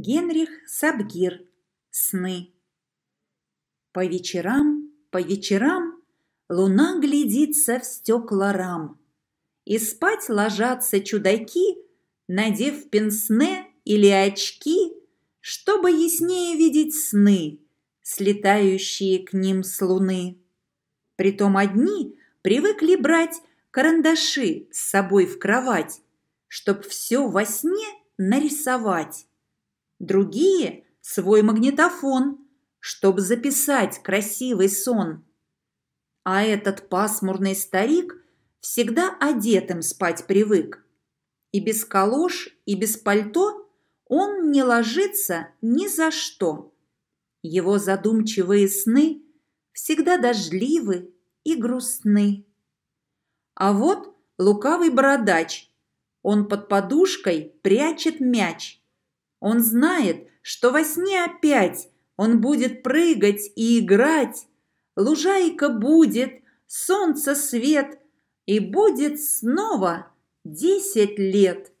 Генрих Сабгир. Сны. По вечерам, по вечерам Луна глядится в стекла рам. И спать ложатся чудаки, Надев пенсне или очки, Чтобы яснее видеть сны, Слетающие к ним с луны. Притом одни привыкли брать Карандаши с собой в кровать, Чтоб все во сне нарисовать другие – свой магнитофон, чтобы записать красивый сон. А этот пасмурный старик всегда одетым спать привык. И без колош, и без пальто он не ложится ни за что. Его задумчивые сны всегда дождливы и грустны. А вот лукавый бородач. Он под подушкой прячет мяч – он знает, что во сне опять он будет прыгать и играть. Лужайка будет, солнце свет, и будет снова десять лет.